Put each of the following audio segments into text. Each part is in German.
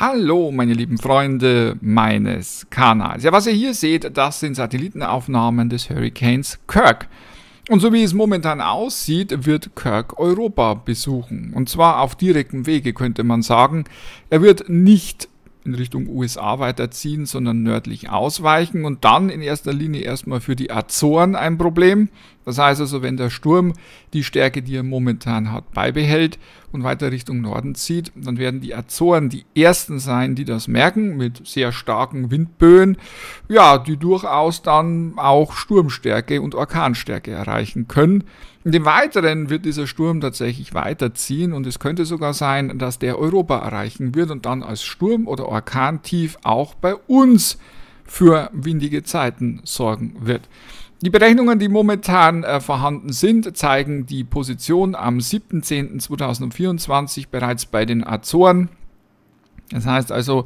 Hallo meine lieben Freunde meines Kanals. Ja, was ihr hier seht, das sind Satellitenaufnahmen des Hurricanes Kirk. Und so wie es momentan aussieht, wird Kirk Europa besuchen. Und zwar auf direktem Wege könnte man sagen. Er wird nicht in Richtung USA weiterziehen, sondern nördlich ausweichen und dann in erster Linie erstmal für die Azoren ein Problem. Das heißt also, wenn der Sturm die Stärke, die er momentan hat, beibehält und weiter Richtung Norden zieht, dann werden die Azoren die ersten sein, die das merken, mit sehr starken Windböen, ja, die durchaus dann auch Sturmstärke und Orkanstärke erreichen können. In dem Weiteren wird dieser Sturm tatsächlich weiterziehen und es könnte sogar sein, dass der Europa erreichen wird und dann als Sturm oder Orkantief auch bei uns für windige Zeiten sorgen wird. Die Berechnungen, die momentan äh, vorhanden sind, zeigen die Position am 7.10.2024 bereits bei den Azoren. Das heißt also,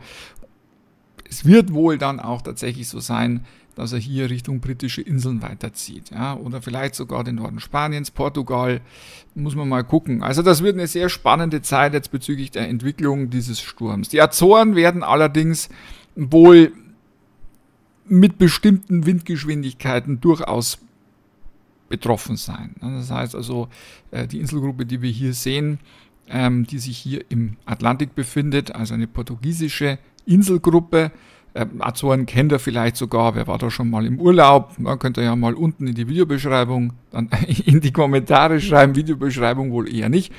es wird wohl dann auch tatsächlich so sein, dass er hier Richtung britische Inseln weiterzieht. Ja? Oder vielleicht sogar den Norden Spaniens, Portugal, muss man mal gucken. Also das wird eine sehr spannende Zeit jetzt bezüglich der Entwicklung dieses Sturms. Die Azoren werden allerdings wohl mit bestimmten Windgeschwindigkeiten durchaus betroffen sein. Ne? Das heißt also, äh, die Inselgruppe, die wir hier sehen, ähm, die sich hier im Atlantik befindet, also eine portugiesische Inselgruppe, ähm, Azoren kennt ihr vielleicht sogar, wer war da schon mal im Urlaub? Na, könnt ihr ja mal unten in die Videobeschreibung, dann in die Kommentare schreiben, Videobeschreibung wohl eher nicht.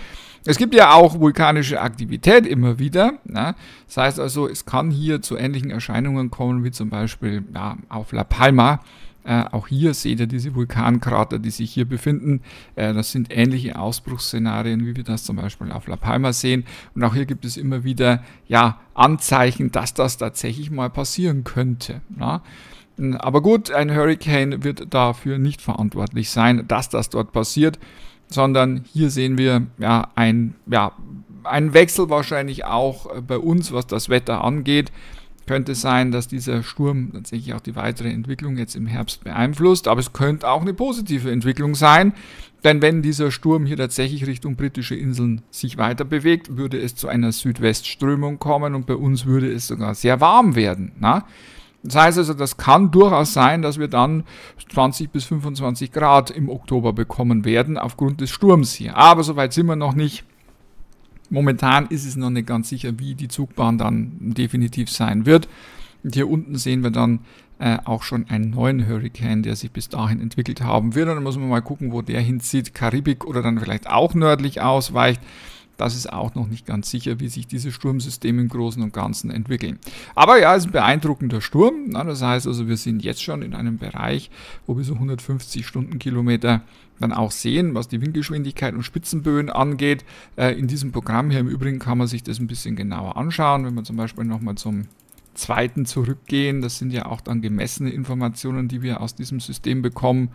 Es gibt ja auch vulkanische Aktivität immer wieder. Ne? Das heißt also, es kann hier zu ähnlichen Erscheinungen kommen, wie zum Beispiel ja, auf La Palma. Äh, auch hier seht ihr diese Vulkankrater, die sich hier befinden. Äh, das sind ähnliche Ausbruchsszenarien, wie wir das zum Beispiel auf La Palma sehen. Und auch hier gibt es immer wieder ja, Anzeichen, dass das tatsächlich mal passieren könnte. Ne? Hm, aber gut, ein Hurricane wird dafür nicht verantwortlich sein, dass das dort passiert sondern hier sehen wir ja, ein, ja, einen Wechsel wahrscheinlich auch äh, bei uns, was das Wetter angeht. Könnte sein, dass dieser Sturm tatsächlich auch die weitere Entwicklung jetzt im Herbst beeinflusst, aber es könnte auch eine positive Entwicklung sein, denn wenn dieser Sturm hier tatsächlich Richtung britische Inseln sich weiter bewegt, würde es zu einer Südwestströmung kommen und bei uns würde es sogar sehr warm werden. Na? Das heißt also, das kann durchaus sein, dass wir dann 20 bis 25 Grad im Oktober bekommen werden aufgrund des Sturms hier. Aber soweit sind wir noch nicht. Momentan ist es noch nicht ganz sicher, wie die Zugbahn dann definitiv sein wird. Und hier unten sehen wir dann äh, auch schon einen neuen Hurrikan, der sich bis dahin entwickelt haben wird. Und dann muss man mal gucken, wo der hinzieht. Karibik oder dann vielleicht auch nördlich ausweicht. Das ist auch noch nicht ganz sicher, wie sich diese Sturmsysteme im Großen und Ganzen entwickeln. Aber ja, es ist ein beeindruckender Sturm. Das heißt also, wir sind jetzt schon in einem Bereich, wo wir so 150 Stundenkilometer dann auch sehen, was die Windgeschwindigkeit und Spitzenböen angeht. Äh, in diesem Programm hier im Übrigen kann man sich das ein bisschen genauer anschauen. Wenn man zum Beispiel nochmal zum zweiten zurückgehen, das sind ja auch dann gemessene Informationen, die wir aus diesem System bekommen.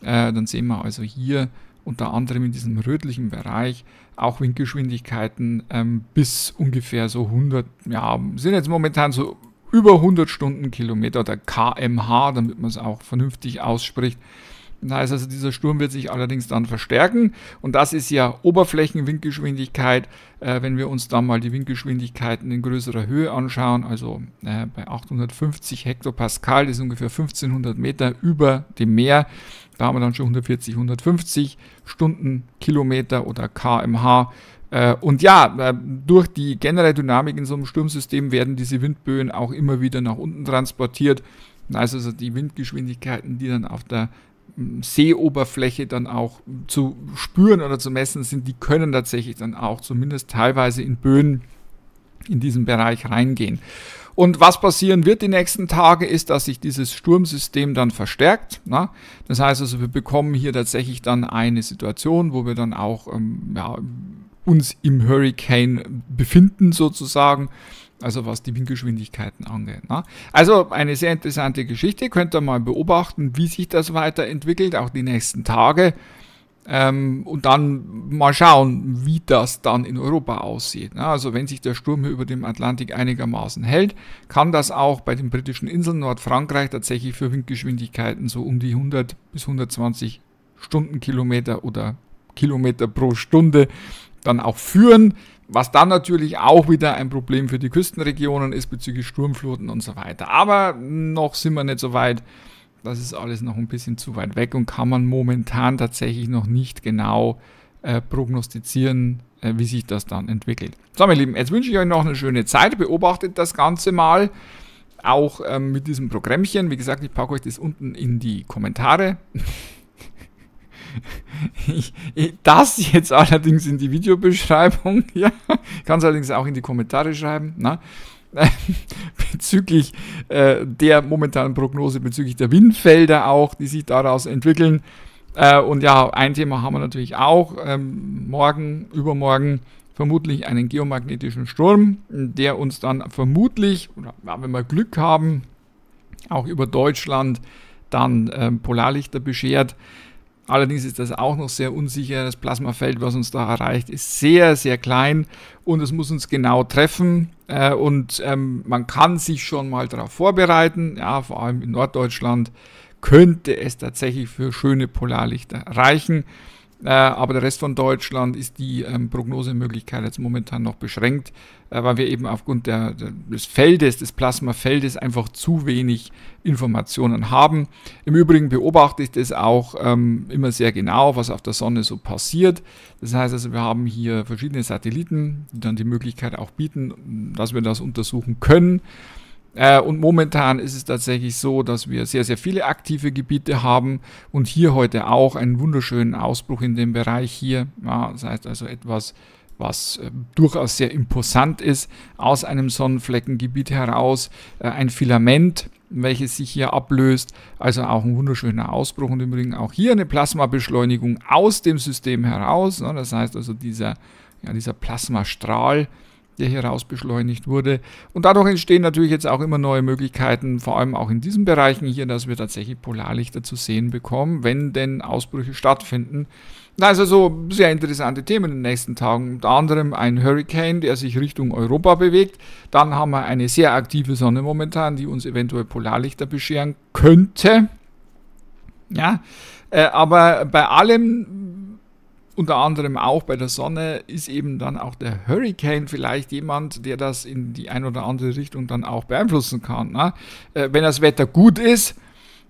Äh, dann sehen wir also hier unter anderem in diesem rötlichen Bereich, auch Windgeschwindigkeiten ähm, bis ungefähr so 100, ja, sind jetzt momentan so über 100 Stundenkilometer oder kmh, damit man es auch vernünftig ausspricht. Das heißt also, dieser Sturm wird sich allerdings dann verstärken und das ist ja Oberflächenwindgeschwindigkeit. Äh, wenn wir uns dann mal die Windgeschwindigkeiten in größerer Höhe anschauen, also äh, bei 850 Hektopascal, das ist ungefähr 1500 Meter über dem Meer, da haben wir dann schon 140, 150 Stunden, Kilometer oder kmh. Äh, und ja, äh, durch die generelle Dynamik in so einem Sturmsystem werden diese Windböen auch immer wieder nach unten transportiert. Also die Windgeschwindigkeiten, die dann auf der hm, Seeoberfläche dann auch zu spüren oder zu messen sind, die können tatsächlich dann auch zumindest teilweise in Böen in diesen Bereich reingehen. Und was passieren wird die nächsten Tage, ist, dass sich dieses Sturmsystem dann verstärkt. Na? Das heißt also, wir bekommen hier tatsächlich dann eine Situation, wo wir dann auch ähm, ja, uns im Hurricane befinden sozusagen. Also was die Windgeschwindigkeiten angeht. Ne? Also eine sehr interessante Geschichte. Könnt ihr mal beobachten, wie sich das weiterentwickelt, auch die nächsten Tage. Ähm, und dann mal schauen, wie das dann in Europa aussieht. Na, ne? also wenn sich der Sturm hier über dem Atlantik einigermaßen hält, kann das auch bei den britischen Inseln Nordfrankreich tatsächlich für Windgeschwindigkeiten so um die 100 bis 120 Stundenkilometer oder Kilometer pro Stunde dann auch führen, was dann natürlich auch wieder ein Problem für die Küstenregionen ist bezüglich Sturmfluten und so weiter. Aber noch sind wir nicht so weit, das ist alles noch ein bisschen zu weit weg und kann man momentan tatsächlich noch nicht genau äh, prognostizieren, äh, wie sich das dann entwickelt. So, meine Lieben, jetzt wünsche ich euch noch eine schöne Zeit. Beobachtet das Ganze mal. Auch ähm, mit diesem Programmchen. Wie gesagt, ich packe euch das unten in die Kommentare. Ich, ich, das jetzt allerdings in die Videobeschreibung. Ja, kann es allerdings auch in die Kommentare schreiben. Na? Ne? bezüglich äh, der momentanen Prognose, bezüglich der Windfelder auch, die sich daraus entwickeln. Äh, und ja, ein Thema haben wir natürlich auch. Ähm, morgen, übermorgen vermutlich einen geomagnetischen Sturm, der uns dann vermutlich, oder wenn wir Glück haben, auch über Deutschland dann äh, Polarlichter beschert. Allerdings ist das auch noch sehr unsicher. Das Plasmafeld, was uns da erreicht, ist sehr, sehr klein und es muss uns genau treffen. Äh, und ähm, man kann sich schon mal darauf vorbereiten. Ja, vor allem in Norddeutschland könnte es tatsächlich für schöne Polarlichter reichen. Äh, aber der Rest von Deutschland ist die ähm, Prognosemöglichkeit jetzt momentan noch beschränkt, äh, weil wir eben aufgrund der, der, des Feldes, des Plasmafeldes einfach zu wenig Informationen haben. Im Übrigen beobachte ich das auch ähm, immer sehr genau, was auf der Sonne so passiert. Das heißt also, wir haben hier verschiedene Satelliten, die dann die Möglichkeit auch bieten, dass wir das untersuchen können. Äh, und momentan ist es tatsächlich so, dass wir sehr, sehr viele aktive Gebiete haben und hier heute auch einen wunderschönen Ausbruch in dem Bereich hier. Ja, das heißt also etwas, was äh, durchaus sehr imposant ist, aus einem Sonnenfleckengebiet heraus. Äh, ein Filament, welches sich hier ablöst. Also auch ein wunderschöner Ausbruch und übrigens auch hier eine Plasmabeschleunigung aus dem System heraus. Das heißt also dieser, ja, dieser Plasmastrahl, der hier raus beschleunigt wurde. Und dadurch entstehen natürlich jetzt auch immer neue Möglichkeiten, vor allem auch in diesen Bereichen hier, dass wir tatsächlich Polarlichter zu sehen bekommen, wenn denn Ausbrüche stattfinden. Da ist Also sehr interessante Themen in den nächsten Tagen. Unter anderem ein Hurricane, der sich Richtung Europa bewegt. Dann haben wir eine sehr aktive Sonne momentan, die uns eventuell Polarlichter bescheren könnte. Ja, äh, aber bei allem unter anderem auch bei der Sonne ist eben dann auch der Hurricane vielleicht jemand, der das in die eine oder andere Richtung dann auch beeinflussen kann. Ne? Äh, wenn das Wetter gut ist,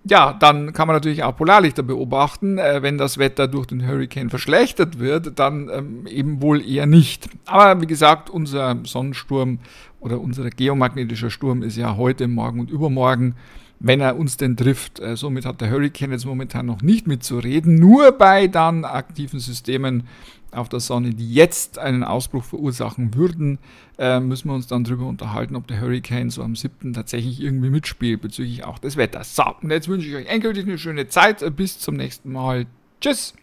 ja, dann kann man natürlich auch Polarlichter beobachten. Äh, wenn das Wetter durch den Hurricane verschlechtert wird, dann ähm, eben wohl eher nicht. Aber wie gesagt, unser Sonnensturm oder unser geomagnetischer Sturm ist ja heute, morgen und übermorgen, wenn er uns denn trifft. Äh, somit hat der Hurricane jetzt momentan noch nicht mitzureden, nur bei dann aktiven Systemen auf der Sonne, die jetzt einen Ausbruch verursachen würden, äh, müssen wir uns dann darüber unterhalten, ob der Hurricane so am 7. tatsächlich irgendwie mitspielt bezüglich auch des Wetters. So, und jetzt wünsche ich euch endgültig eine schöne Zeit. Bis zum nächsten Mal. Tschüss!